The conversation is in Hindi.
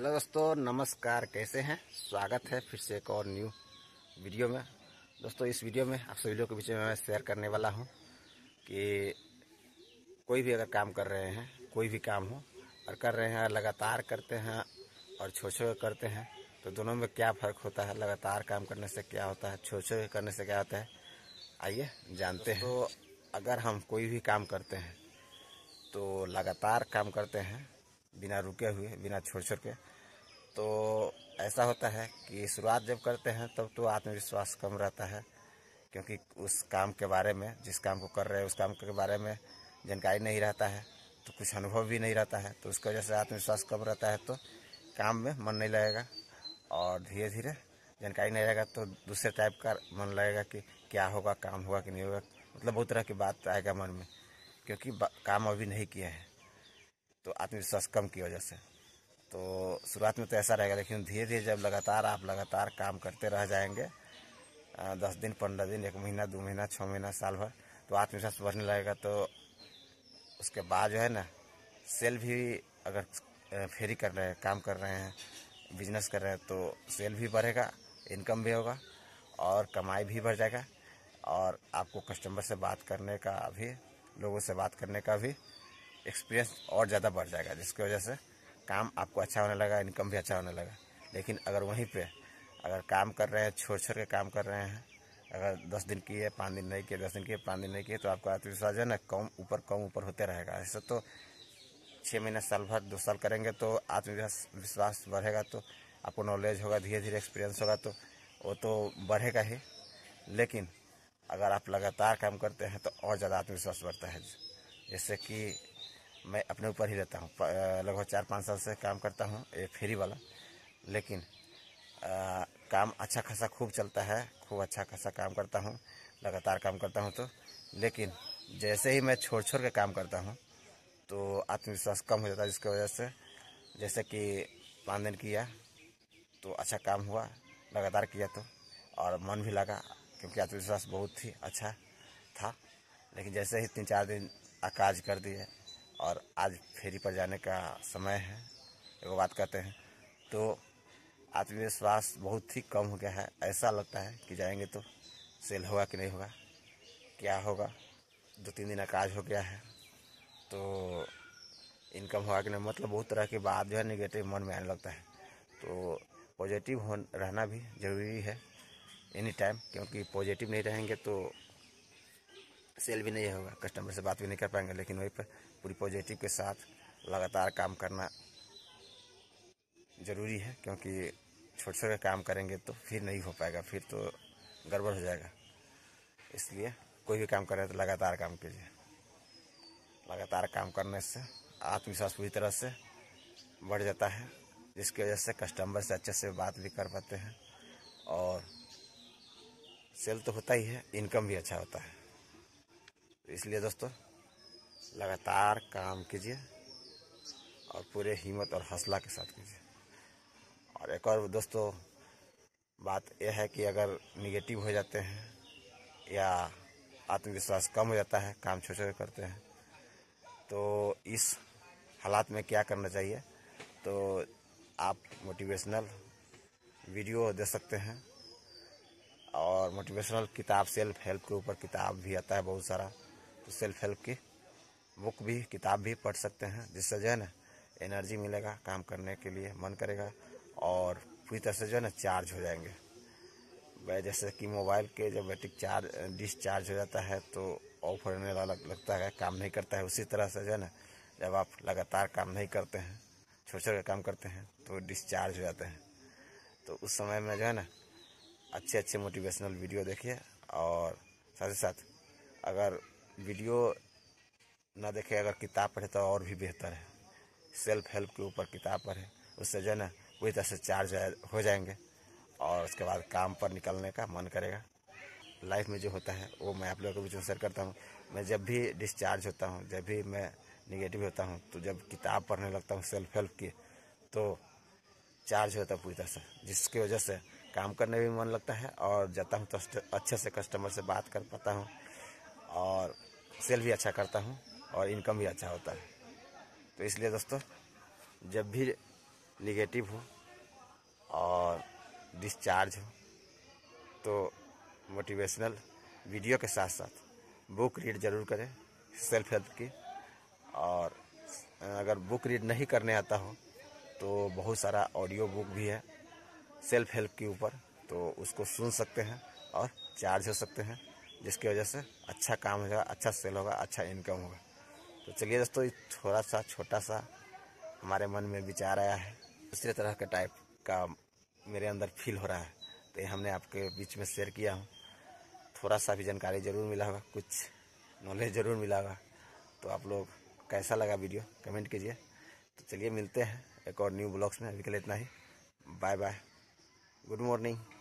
हेलो दोस्तों नमस्कार कैसे हैं स्वागत है फिर से एक और न्यू वीडियो में दोस्तों इस वीडियो में आप सभी लोगों के बीच में मैं शेयर करने वाला हूं कि कोई भी अगर काम कर रहे हैं कोई भी काम हो और कर रहे हैं लगातार करते हैं और छो छो करते हैं तो दोनों में क्या फ़र्क होता है लगातार काम करने से क्या होता है छो छो करने से क्या होता है आइए जानते हैं तो अगर हम कोई भी काम करते हैं तो लगातार काम करते हैं बिना रुके हुए बिना छोड़ छोड़ के तो ऐसा होता है कि शुरुआत जब करते हैं तब तो आत्मविश्वास कम रहता है क्योंकि उस काम के बारे में जिस काम को कर रहे हैं उस काम के बारे में जानकारी नहीं रहता है तो कुछ अनुभव भी नहीं रहता है तो उसकी वजह से आत्मविश्वास कम रहता है तो काम में मन नहीं लगेगा और धीरे धीरे जानकारी नहीं रहेगा तो दूसरे टाइप का मन लगेगा कि क्या होगा काम होगा कि नहीं होगा मतलब बहुत तरह की बात आएगा मन में क्योंकि काम अभी नहीं किए हैं तो आत्मविश्वास कम की वजह से तो शुरुआत में तो ऐसा रहेगा लेकिन धीरे धीरे जब लगातार आप लगातार काम करते रह जाएंगे दस दिन पंद्रह दिन एक महीना दो महीना छः महीना साल भर तो आत्मविश्वास बढ़ने लगेगा तो उसके बाद जो है ना सेल भी अगर फेरी कर रहे हैं काम कर रहे हैं बिजनेस कर रहे हैं तो सेल भी बढ़ेगा इनकम भी होगा और कमाई भी बढ़ जाएगा और आपको कस्टमर से बात करने का भी लोगों से बात करने का भी एक्सपीरियंस और ज़्यादा बढ़ जाएगा जिसकी वजह से काम आपको अच्छा होने लगा इनकम भी अच्छा होने लगा लेकिन अगर वहीं पे अगर काम कर रहे हैं छोड़ छोड़ के काम कर रहे हैं अगर दस दिन किए पाँच दिन नहीं किए दस दिन किए पाँच दिन नहीं किए तो आपका आत्मविश्वास जो है ना कम ऊपर कम ऊपर होते रहेगा ऐसे तो छः महीने साल भर दो साल करेंगे तो आत्मविश्वास विश्वास बढ़ेगा तो आपको नॉलेज होगा धीरे धीरे एक्सपीरियंस होगा तो वो तो बढ़ेगा ही लेकिन अगर आप लगातार काम करते हैं तो और ज़्यादा आत्मविश्वास बढ़ता है जैसे कि मैं अपने ऊपर ही रहता हूँ लगभग चार पाँच साल से काम करता हूँ ये फेरी वाला लेकिन आ, काम अच्छा खासा खूब चलता है खूब अच्छा खासा काम करता हूँ लगातार काम करता हूँ तो लेकिन जैसे ही मैं छोड़ छोड़ के काम करता हूँ तो आत्मविश्वास कम हो जाता है जिसकी वजह से जैसे कि पाँच दिन किया तो अच्छा काम हुआ लगातार किया तो और मन भी लगा क्योंकि आत्मविश्वास बहुत ही अच्छा था लेकिन जैसे ही तीन चार दिन आकाज कर दिए और आज फेरी पर जाने का समय है एक बात कहते हैं तो आत्मविश्वास बहुत ही कम हो गया है ऐसा लगता है कि जाएंगे तो सेल होगा कि नहीं होगा क्या होगा दो तीन दिन काज हो गया है तो इनकम होगा कि नहीं मतलब बहुत तरह की बात जो है निगेटिव मन में आने लगता है तो पॉजिटिव हो रहना भी ज़रूरी है एनी टाइम क्योंकि पॉजिटिव नहीं रहेंगे तो सेल भी नहीं होगा कस्टमर से बात भी नहीं कर पाएंगे लेकिन वहीं पर पूरी पॉजिटिव के साथ लगातार काम करना ज़रूरी है क्योंकि छोटे छोटे काम करेंगे तो फिर नहीं हो पाएगा फिर तो गड़बड़ हो जाएगा इसलिए कोई भी काम करें तो लगातार काम कीजिए लगातार काम करने से आत्मविश्वास पूरी तरह से बढ़ जाता है जिसकी वजह से कस्टमर से अच्छे से बात भी कर पाते हैं और सेल तो होता ही है इनकम भी अच्छा होता है तो इसलिए दोस्तों लगातार काम कीजिए और पूरे हिम्मत और हौसला के साथ कीजिए और एक और दोस्तों बात यह है कि अगर निगेटिव हो जाते हैं या आत्मविश्वास कम हो जाता है काम छोटे छोटे करते हैं तो इस हालात में क्या करना चाहिए तो आप मोटिवेशनल वीडियो दे सकते हैं और मोटिवेशनल किताब सेल्फ हेल्प के ऊपर किताब भी आता है बहुत सारा सेल्फ तो हेल्प की बुक भी किताब भी पढ़ सकते हैं जिससे जो है ना एनर्जी मिलेगा काम करने के लिए मन करेगा और पूरी तरह से जो है ना चार्ज हो जाएंगे जैसे कि मोबाइल के जब बैटरी चार्ज डिस्चार्ज हो जाता है तो ऑफ होने वाला लगता है काम नहीं करता है उसी तरह से जो है ना जब आप लगातार काम नहीं करते हैं छोटे छोटे काम करते हैं तो डिस्चार्ज हो जाते हैं तो उस समय में जो है ना अच्छे अच्छे मोटिवेशनल वीडियो देखिए और साथ ही साथ अगर वीडियो ना देखे अगर किताब पढ़े तो और भी बेहतर है सेल्फ हेल्प के ऊपर किताब पढ़े उससे जो है ना पूरी तरह से चार्ज हो जाएंगे और उसके बाद काम पर निकलने का मन करेगा लाइफ में जो होता है वो मैं आप लोगों के बीच में शेयर करता हूँ मैं जब भी डिस्चार्ज होता हूँ जब भी मैं निगेटिव होता हूँ तो जब किताब पढ़ने लगता हूँ सेल्फ हेल्प की तो चार्ज होता है पूरी तरह से जिसकी वजह से काम करने में मन लगता है और जाता हूँ तो अच्छे से कस्टमर से बात कर पाता हूँ और सेल भी अच्छा करता हूँ और इनकम भी अच्छा होता है तो इसलिए दोस्तों जब भी निगेटिव हो और डिस्चार्ज हो तो मोटिवेशनल वीडियो के साथ साथ बुक रीड जरूर करें सेल्फ हेल्प की और अगर बुक रीड नहीं करने आता हो तो बहुत सारा ऑडियो बुक भी है सेल्फ हेल्प के ऊपर तो उसको सुन सकते हैं और चार्ज हो सकते हैं जिसकी वजह से अच्छा काम होगा अच्छा सेल होगा अच्छा इनकम होगा तो चलिए दोस्तों थोड़ा सा छोटा सा हमारे मन में विचार आया है दूसरे तरह के टाइप का मेरे अंदर फील हो रहा है तो ये हमने आपके बीच में शेयर किया हूँ थोड़ा सा भी जानकारी ज़रूर मिला होगा कुछ नॉलेज ज़रूर मिला होगा तो आप लोग कैसा लगा वीडियो कमेंट कीजिए तो चलिए मिलते हैं एक और न्यू ब्लॉग्स में अभी के लिए इतना ही बाय बाय गुड मॉर्निंग